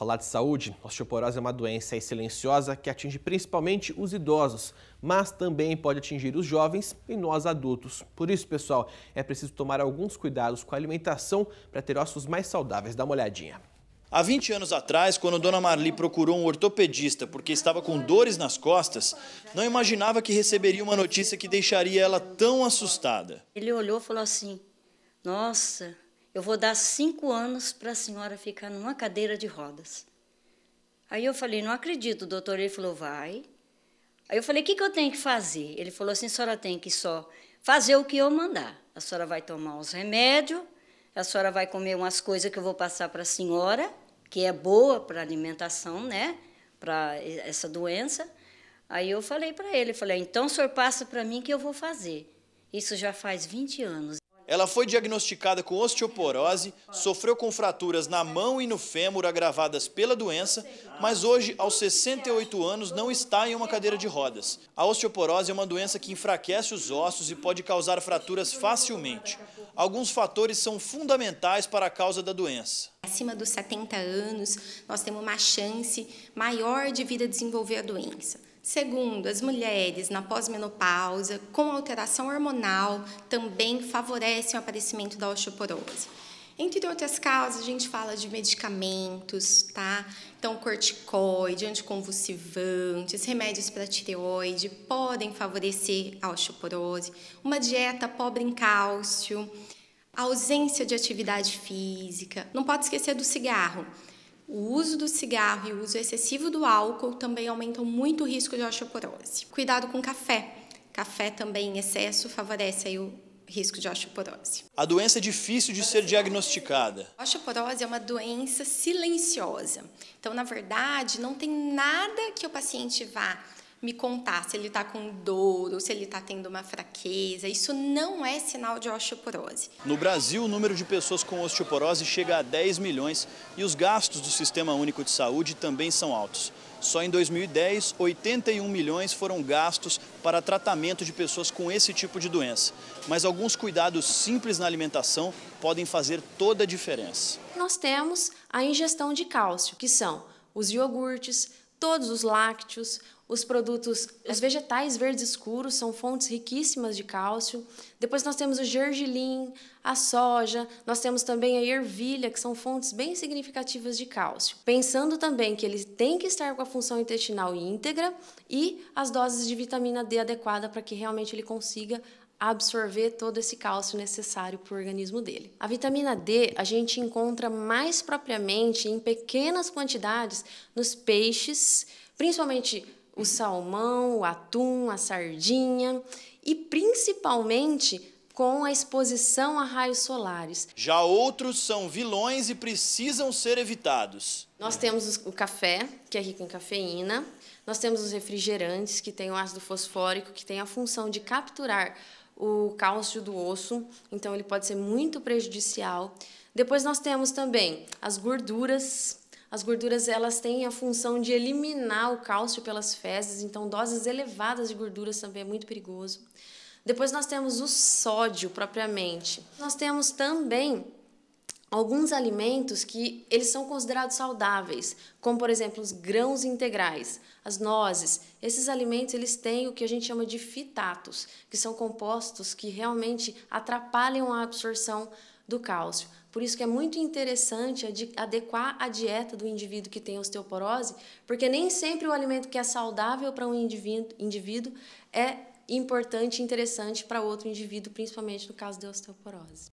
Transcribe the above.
falar de saúde, osteoporose é uma doença silenciosa que atinge principalmente os idosos, mas também pode atingir os jovens e nós adultos. Por isso, pessoal, é preciso tomar alguns cuidados com a alimentação para ter ossos mais saudáveis. Dá uma olhadinha. Há 20 anos atrás, quando Dona Marli procurou um ortopedista porque estava com dores nas costas, não imaginava que receberia uma notícia que deixaria ela tão assustada. Ele olhou e falou assim: Nossa, eu vou dar cinco anos para a senhora ficar numa cadeira de rodas. Aí eu falei, não acredito, doutor. Ele falou, vai. Aí eu falei, o que, que eu tenho que fazer? Ele falou assim, a senhora tem que só fazer o que eu mandar. A senhora vai tomar os remédios, a senhora vai comer umas coisas que eu vou passar para a senhora, que é boa para alimentação, né? Para essa doença. Aí eu falei para ele, falei, então o senhor passa para mim que eu vou fazer. Isso já faz 20 anos. Ela foi diagnosticada com osteoporose, sofreu com fraturas na mão e no fêmur agravadas pela doença, mas hoje, aos 68 anos, não está em uma cadeira de rodas. A osteoporose é uma doença que enfraquece os ossos e pode causar fraturas facilmente. Alguns fatores são fundamentais para a causa da doença. Acima dos 70 anos, nós temos uma chance maior de vir a desenvolver a doença. Segundo, as mulheres na pós-menopausa com alteração hormonal também favorecem o aparecimento da osteoporose. Entre outras causas, a gente fala de medicamentos, tá? Então, corticoide, anticonvulsivantes, remédios para tireoide podem favorecer a osteoporose. Uma dieta pobre em cálcio, ausência de atividade física. Não pode esquecer do cigarro. O uso do cigarro e o uso excessivo do álcool também aumentam muito o risco de osteoporose. Cuidado com café. Café também em excesso favorece o risco de osteoporose. A doença é difícil de ser diagnosticada. A osteoporose é uma doença silenciosa. Então, na verdade, não tem nada que o paciente vá me contar se ele está com dor ou se ele está tendo uma fraqueza. Isso não é sinal de osteoporose. No Brasil, o número de pessoas com osteoporose chega a 10 milhões e os gastos do Sistema Único de Saúde também são altos. Só em 2010, 81 milhões foram gastos para tratamento de pessoas com esse tipo de doença. Mas alguns cuidados simples na alimentação podem fazer toda a diferença. Nós temos a ingestão de cálcio, que são os iogurtes, todos os lácteos, os produtos, os é. vegetais verdes escuros são fontes riquíssimas de cálcio. Depois nós temos o gergelim, a soja, nós temos também a ervilha, que são fontes bem significativas de cálcio. Pensando também que ele tem que estar com a função intestinal íntegra e as doses de vitamina D adequada para que realmente ele consiga absorver todo esse cálcio necessário para o organismo dele. A vitamina D a gente encontra mais propriamente em pequenas quantidades nos peixes, principalmente o salmão, o atum, a sardinha e principalmente com a exposição a raios solares. Já outros são vilões e precisam ser evitados. Nós temos o café, que é rico em cafeína, nós temos os refrigerantes, que têm o ácido fosfórico, que tem a função de capturar o cálcio do osso, então ele pode ser muito prejudicial. Depois nós temos também as gorduras, as gorduras elas têm a função de eliminar o cálcio pelas fezes, então doses elevadas de gorduras também é muito perigoso. Depois nós temos o sódio propriamente. Nós temos também alguns alimentos que eles são considerados saudáveis, como por exemplo os grãos integrais, as nozes. Esses alimentos eles têm o que a gente chama de fitatos, que são compostos que realmente atrapalham a absorção do cálcio. Por isso que é muito interessante adequar a dieta do indivíduo que tem osteoporose, porque nem sempre o alimento que é saudável para um indivíduo, indivíduo é importante e interessante para outro indivíduo, principalmente no caso da osteoporose.